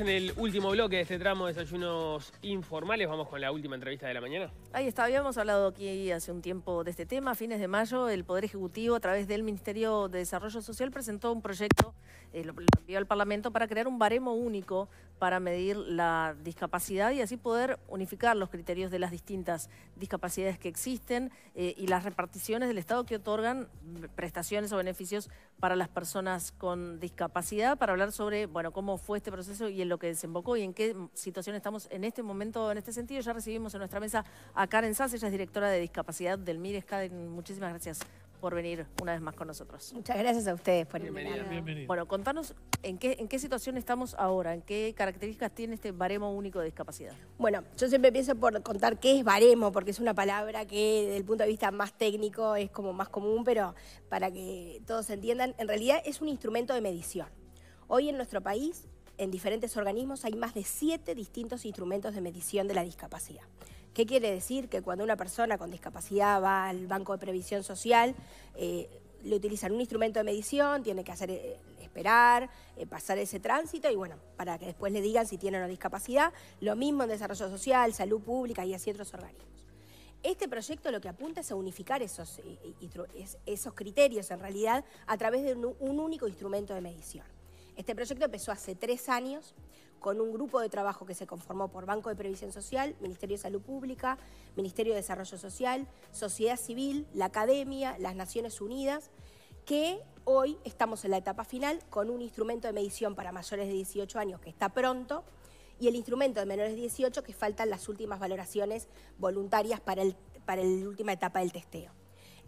en el último bloque de este tramo de desayunos informales. Vamos con la última entrevista de la mañana. Ahí está, habíamos hablado aquí hace un tiempo de este tema. A fines de mayo, el Poder Ejecutivo, a través del Ministerio de Desarrollo Social, presentó un proyecto eh, lo, envió al Parlamento para crear un baremo único para medir la discapacidad y así poder unificar los criterios de las distintas discapacidades que existen eh, y las reparticiones del Estado que otorgan prestaciones o beneficios para las personas con discapacidad, para hablar sobre bueno cómo fue este proceso y en lo que desembocó y en qué situación estamos en este momento en este sentido. Ya recibimos en nuestra mesa a Karen Sass, ella es directora de discapacidad del MIRES. muchísimas gracias por venir una vez más con nosotros. Muchas gracias a ustedes por venir. Bueno, contanos en qué, en qué situación estamos ahora, en qué características tiene este baremo único de discapacidad. Bueno, yo siempre pienso por contar qué es baremo, porque es una palabra que desde el punto de vista más técnico es como más común, pero para que todos entiendan, en realidad es un instrumento de medición. Hoy en nuestro país, en diferentes organismos, hay más de siete distintos instrumentos de medición de la discapacidad. ¿Qué quiere decir? Que cuando una persona con discapacidad va al Banco de Previsión Social, eh, le utilizan un instrumento de medición, tiene que hacer eh, esperar, eh, pasar ese tránsito y bueno, para que después le digan si tiene o no discapacidad. Lo mismo en desarrollo social, salud pública y así otros organismos. Este proyecto lo que apunta es a unificar esos, esos criterios en realidad a través de un único instrumento de medición. Este proyecto empezó hace tres años, con un grupo de trabajo que se conformó por Banco de Previsión Social, Ministerio de Salud Pública, Ministerio de Desarrollo Social, Sociedad Civil, la Academia, las Naciones Unidas, que hoy estamos en la etapa final con un instrumento de medición para mayores de 18 años que está pronto y el instrumento de menores de 18 que faltan las últimas valoraciones voluntarias para, el, para la última etapa del testeo.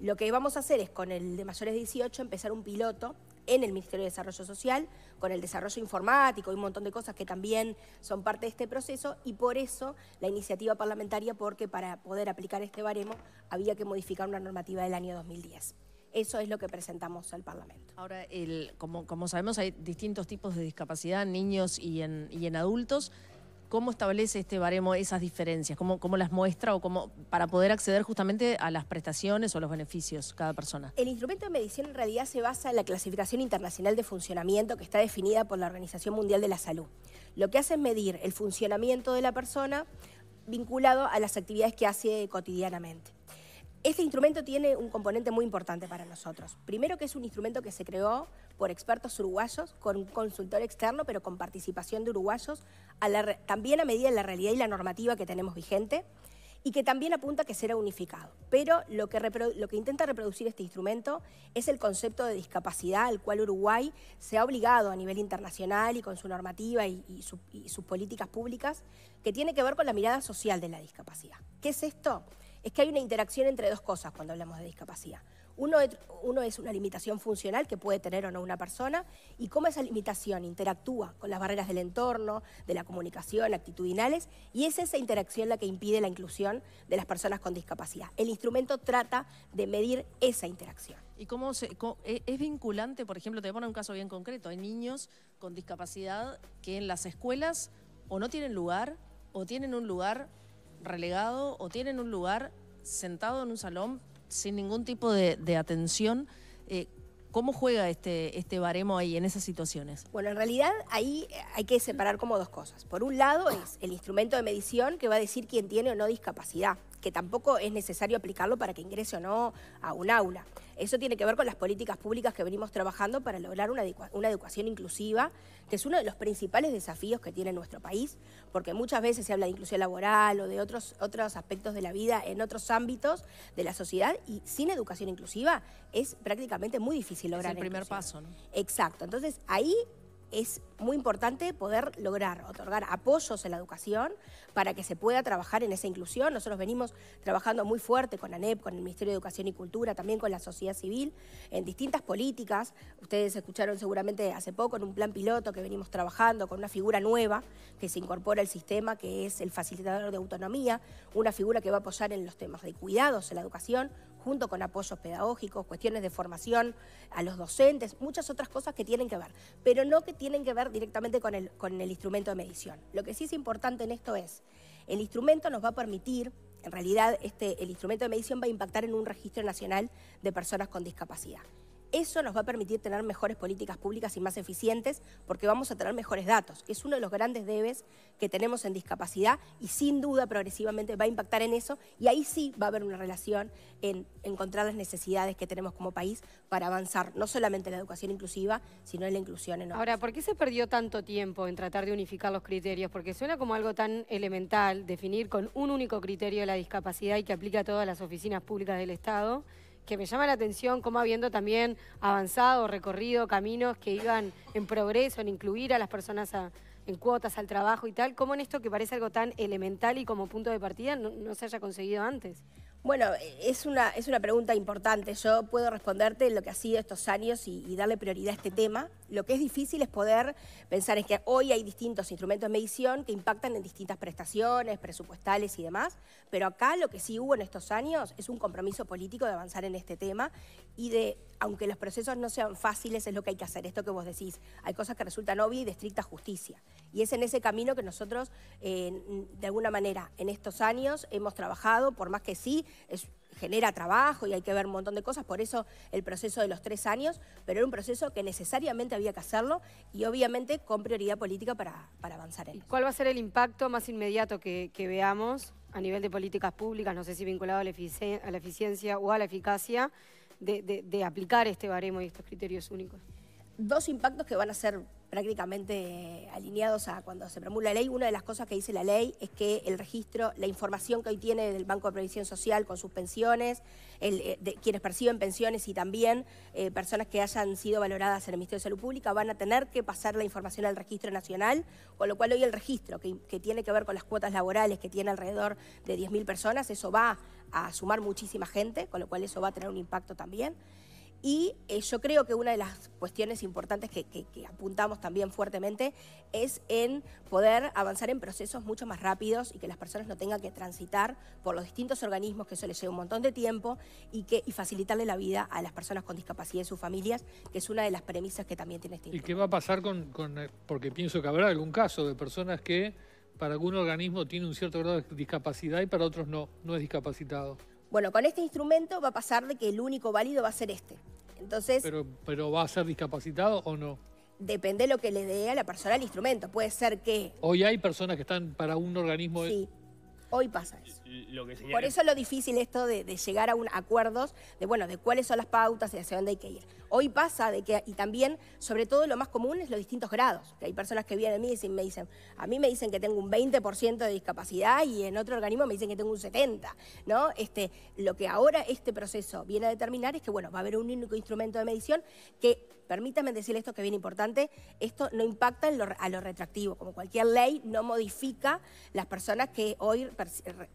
Lo que vamos a hacer es con el de mayores de 18 empezar un piloto en el Ministerio de Desarrollo Social, con el desarrollo informático y un montón de cosas que también son parte de este proceso, y por eso la iniciativa parlamentaria, porque para poder aplicar este baremo había que modificar una normativa del año 2010. Eso es lo que presentamos al Parlamento. Ahora, como, sabemos, hay distintos tipos de discapacidad en niños y en adultos. ¿Cómo establece este baremo esas diferencias? ¿Cómo, las muestra o cómo, para poder acceder justamente a las prestaciones o los beneficios cada persona? El instrumento de medición en realidad se basa en la clasificación internacional de funcionamiento que está definida por la Organización Mundial de la Salud. Lo que hace es medir el funcionamiento de la persona vinculado a las actividades que hace cotidianamente. Este instrumento tiene un componente muy importante para nosotros. Primero que es un instrumento que se creó por expertos uruguayos, con un consultor externo, pero con participación de uruguayos, también a medida de la realidad y la normativa que tenemos vigente, y que también apunta que será unificado. Pero lo que, intenta reproducir este instrumento es el concepto de discapacidad al cual Uruguay se ha obligado a nivel internacional y con su normativa y, y sus políticas públicas, que tiene que ver con la mirada social de la discapacidad. ¿Qué es esto? es que hay una interacción entre dos cosas cuando hablamos de discapacidad. Uno es, una limitación funcional que puede tener o no una persona y cómo esa limitación interactúa con las barreras del entorno, de la comunicación, actitudinales, y es esa interacción la que impide la inclusión de las personas con discapacidad. El instrumento trata de medir esa interacción. ¿Y cómo, se, e, es vinculante, por ejemplo, te voy a poner un caso bien concreto, hay niños con discapacidad que en las escuelas o no tienen lugar o tienen un lugar relegado o tienen un lugar sentado en un salón sin ningún tipo de, atención. Eh, ¿Cómo juega este, este baremo ahí en esas situaciones? Bueno, en realidad ahí hay que separar como dos cosas. Por un lado es el instrumento de medición que va a decir quién tiene o no discapacidad que tampoco es necesario aplicarlo para que ingrese o no a un aula. Eso tiene que ver con las políticas públicas que venimos trabajando para lograr una, educación inclusiva, que es uno de los principales desafíos que tiene nuestro país, porque muchas veces se habla de inclusión laboral o de otros, otros aspectos de la vida en otros ámbitos de la sociedad y sin educación inclusiva es prácticamente muy difícil lograr. Es el primer paso, ¿no? Exacto. Entonces ahí es muy importante poder lograr otorgar apoyos en la educación para que se pueda trabajar en esa inclusión. Nosotros venimos trabajando muy fuerte con ANEP, con el Ministerio de Educación y Cultura, también con la sociedad civil, en distintas políticas. Ustedes escucharon seguramente hace poco en un plan piloto que venimos trabajando con una figura nueva que se incorpora al sistema, que es el facilitador de autonomía, una figura que va a apoyar en los temas de cuidados en la educación, junto con apoyos pedagógicos, cuestiones de formación a los docentes, muchas otras cosas que tienen que ver, pero no que tienen que ver directamente con el, instrumento de medición. Lo que sí es importante en esto es, el instrumento nos va a permitir en realidad, este, el instrumento de medición va a impactar en un registro nacional de personas con discapacidad. Eso nos va a permitir tener mejores políticas públicas y más eficientes porque vamos a tener mejores datos, es uno de los grandes debes que tenemos en discapacidad y sin duda progresivamente va a impactar en eso y ahí sí va a haber una relación en encontrar las necesidades que tenemos como país para avanzar no solamente en la educación inclusiva, sino en la inclusión en Ahora, ¿por qué se perdió tanto tiempo en tratar de unificar los criterios? Porque suena como algo tan elemental definir con un único criterio la discapacidad y que aplica a todas las oficinas públicas del Estado que me llama la atención cómo habiendo también avanzado, recorrido caminos que iban en progreso, en incluir a las personas en cuotas al trabajo y tal, cómo en esto que parece algo tan elemental y como punto de partida no, se haya conseguido antes. Bueno, es una, es una pregunta importante. Yo puedo responderte lo que ha sido estos años y darle prioridad a este tema. Lo que es difícil es poder pensar es que hoy hay distintos instrumentos de medición que impactan en distintas prestaciones, presupuestales y demás, pero acá lo que sí hubo en estos años es un compromiso político de avanzar en este tema y de, aunque los procesos no sean fáciles, es lo que hay que hacer, esto que vos decís, hay cosas que resultan obvias y de estricta justicia. Y es en ese camino que nosotros, eh, de alguna manera, en estos años hemos trabajado, por más que sí, es genera trabajo y hay que ver un montón de cosas, por eso el proceso de los tres años, pero era un proceso que necesariamente había que hacerlo y obviamente con prioridad política para, para avanzar en ¿Cuál va a ser el impacto más inmediato que, veamos a nivel de políticas públicas, no sé si vinculado a la, eficiencia, o a la eficacia, de aplicar este baremo y estos criterios únicos? dos impactos que van a ser prácticamente eh, alineados a cuando se promulga la ley. Una de las cosas que dice la ley es que el registro, la información que hoy tiene del Banco de Previsión Social con sus pensiones, eh, de, quienes perciben pensiones y también eh, personas que hayan sido valoradas en el Ministerio de Salud Pública van a tener que pasar la información al registro nacional, con lo cual hoy el registro que, que tiene que ver con las cuotas laborales que tiene alrededor de 10.000 personas, eso va a sumar muchísima gente, con lo cual eso va a tener un impacto también. Y eh, yo creo que una de las cuestiones importantes que, apuntamos también fuertemente es en poder avanzar en procesos mucho más rápidos y que las personas no tengan que transitar por los distintos organismos, que eso les lleva un montón de tiempo, y, que, facilitarle la vida a las personas con discapacidad y sus familias, que es una de las premisas que también tiene este ¿Y qué va a pasar con, con, eh, porque pienso que habrá algún caso de personas que para algún organismo tiene un cierto grado de discapacidad y para otros no, no es discapacitado? Bueno, con este instrumento va a pasar de que el único válido va a ser este. Entonces... Pero, pero va a ser discapacitado o no? Depende de lo que le dé a la persona el instrumento. Puede ser que... Hoy hay personas que están para un organismo... Sí, hoy pasa eso. Por eso es lo difícil esto de, llegar a un acuerdos de, bueno, de cuáles son las pautas y hacia dónde hay que ir. Hoy pasa de que, y también, sobre todo lo más común es los distintos grados. hay personas que vienen a mí y me dicen, a mí me dicen que tengo un 20% de discapacidad y en otro organismo me dicen que tengo un 70%, ¿no? Este, lo que ahora este proceso viene a determinar es que, bueno, va a haber un único instrumento de medición que, permítame decir esto que es bien importante, esto no impacta a lo retractivo, como cualquier ley no modifica las personas que hoy perciben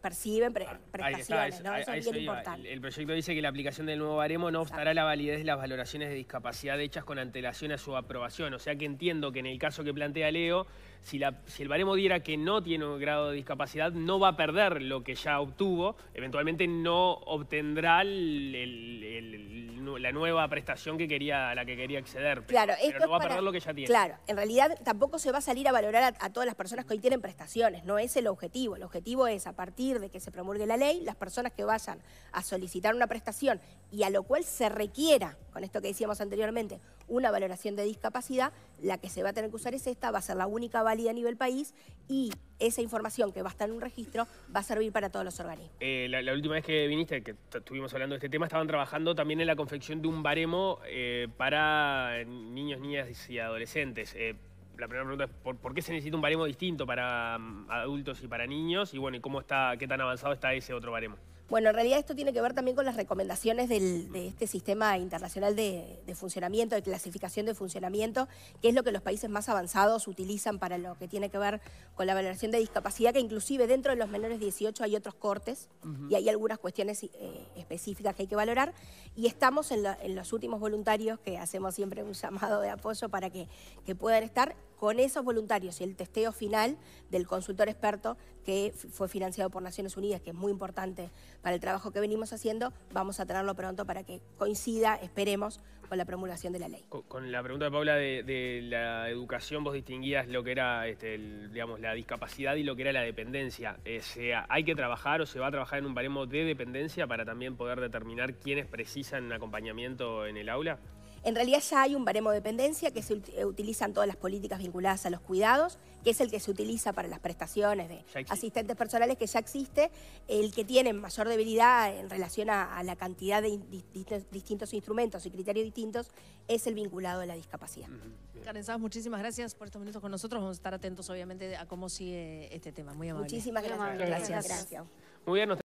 el proyecto dice que la aplicación del nuevo baremo no obstará la validez de las valoraciones de discapacidad hechas con antelación a su aprobación. O sea que entiendo que en el caso que plantea Leo, si, la, si el baremo diera que no tiene un grado de discapacidad, no va a perder lo que ya obtuvo, eventualmente no obtendrá el la nueva prestación que quería, a la que quería acceder. Pero, claro, no va a perder lo que ya tiene. Claro, en realidad tampoco se va a salir a valorar a, a, todas las personas que hoy tienen prestaciones, no es el objetivo. El objetivo es, a partir de que se promulgue la ley, las personas que vayan a solicitar una prestación y a lo cual se requiera, con esto que decíamos anteriormente, una valoración de discapacidad, la que se va a tener que usar es esta, va a ser la única válida a nivel país y esa información que va a estar en un registro va a servir para todos los organismos. Eh, la, última vez que viniste, que estuvimos hablando de este tema, estaban trabajando también en la confección de un baremo eh, para eh, niños, niñas y adolescentes. la primera pregunta es ¿por, qué se necesita un baremo distinto para mm, adultos y para niños? Y bueno, ¿y cómo está, qué tan avanzado está ese otro baremo? Bueno, en realidad esto tiene que ver también con las recomendaciones de este sistema internacional de, funcionamiento, de clasificación de funcionamiento, que es lo que los países más avanzados utilizan para lo que tiene que ver con la valoración de discapacidad, que inclusive dentro de los menores 18 hay otros cortes y hay algunas cuestiones eh, específicas que hay que valorar. Y estamos en, en, los últimos voluntarios que hacemos siempre un llamado de apoyo para que, que puedan estar con esos voluntarios y el testeo final del consultor experto que fue financiado por Naciones Unidas, que es muy importante para el trabajo que venimos haciendo, vamos a tenerlo pronto para que coincida, esperemos, con la promulgación de la ley. Con la pregunta de Paula de, la educación, vos distinguías lo que era este, digamos, la discapacidad y lo que era la dependencia. Eh, ¿Hay que trabajar o se va a trabajar en un baremo de dependencia para también poder determinar quiénes precisan acompañamiento en el aula? En realidad ya hay un baremo de dependencia que se eh, utiliza en todas las políticas vinculadas a los cuidados, que es el que se utiliza para las prestaciones de asistentes personales que ya existe. El que tiene mayor debilidad en relación a, la cantidad de distintos instrumentos y criterios distintos es el vinculado a la discapacidad. Karen Sáenz, muchísimas gracias por estos minutos con nosotros. Vamos a estar atentos, obviamente, a cómo sigue este tema. Muy amable. Muchísimas gracias. Muy gracias.